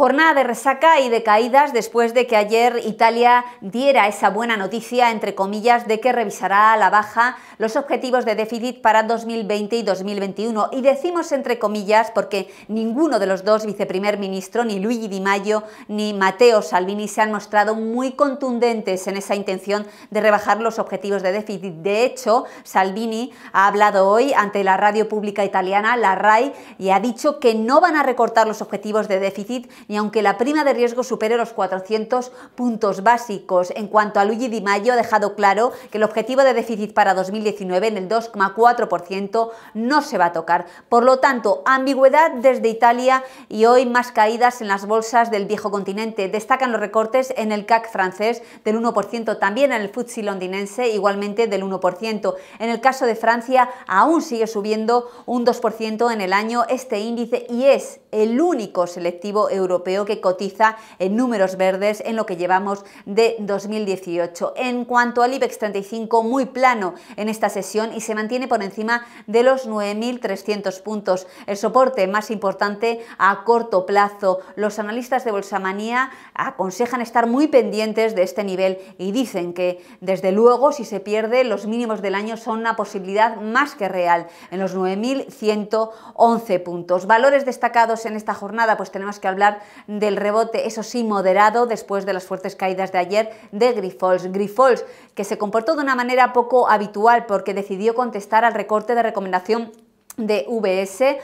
Jornada de resaca y de caídas después de que ayer Italia diera esa buena noticia, entre comillas, de que revisará a la baja los objetivos de déficit para 2020 y 2021. Y decimos entre comillas porque ninguno de los dos viceprimer ministro, ni Luigi Di Maio ni Matteo Salvini, se han mostrado muy contundentes en esa intención de rebajar los objetivos de déficit. De hecho, Salvini ha hablado hoy ante la radio pública italiana, la RAI, y ha dicho que no van a recortar los objetivos de déficit y aunque la prima de riesgo supere los 400 puntos básicos. En cuanto a Luigi Di Maio, ha dejado claro que el objetivo de déficit para 2019 en el 2,4% no se va a tocar. Por lo tanto, ambigüedad desde Italia y hoy más caídas en las bolsas del viejo continente. Destacan los recortes en el CAC francés del 1%, también en el FTSE londinense igualmente del 1%. En el caso de Francia aún sigue subiendo un 2% en el año este índice y es el único selectivo europeo europeo que cotiza en números verdes en lo que llevamos de 2018. En cuanto al IBEX 35, muy plano en esta sesión y se mantiene por encima de los 9.300 puntos. El soporte más importante a corto plazo. Los analistas de bolsa manía aconsejan estar muy pendientes de este nivel y dicen que, desde luego, si se pierde, los mínimos del año son una posibilidad más que real, en los 9.111 puntos. Valores destacados en esta jornada, pues tenemos que hablar del rebote, eso sí, moderado después de las fuertes caídas de ayer de Grifols. Grifols, que se comportó de una manera poco habitual porque decidió contestar al recorte de recomendación de VS eh,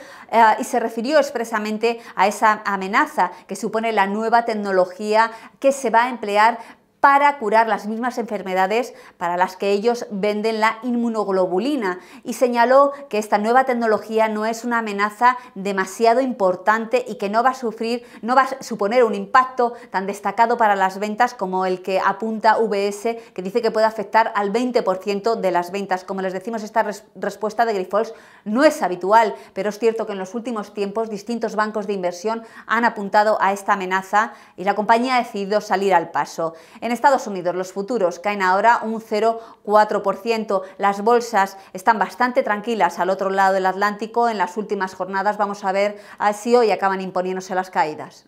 y se refirió expresamente a esa amenaza que supone la nueva tecnología que se va a emplear para curar las mismas enfermedades para las que ellos venden la inmunoglobulina y señaló que esta nueva tecnología no es una amenaza demasiado importante y que no va a sufrir, no va a suponer un impacto tan destacado para las ventas como el que apunta VS, que dice que puede afectar al 20% de las ventas. Como les decimos, esta respuesta de Grifols no es habitual, pero es cierto que en los últimos tiempos distintos bancos de inversión han apuntado a esta amenaza y la compañía ha decidido salir al paso. En Estados Unidos los futuros caen ahora un 0,4%. Las bolsas están bastante tranquilas al otro lado del Atlántico. En las últimas jornadas vamos a ver ah, si hoy acaban imponiéndose las caídas.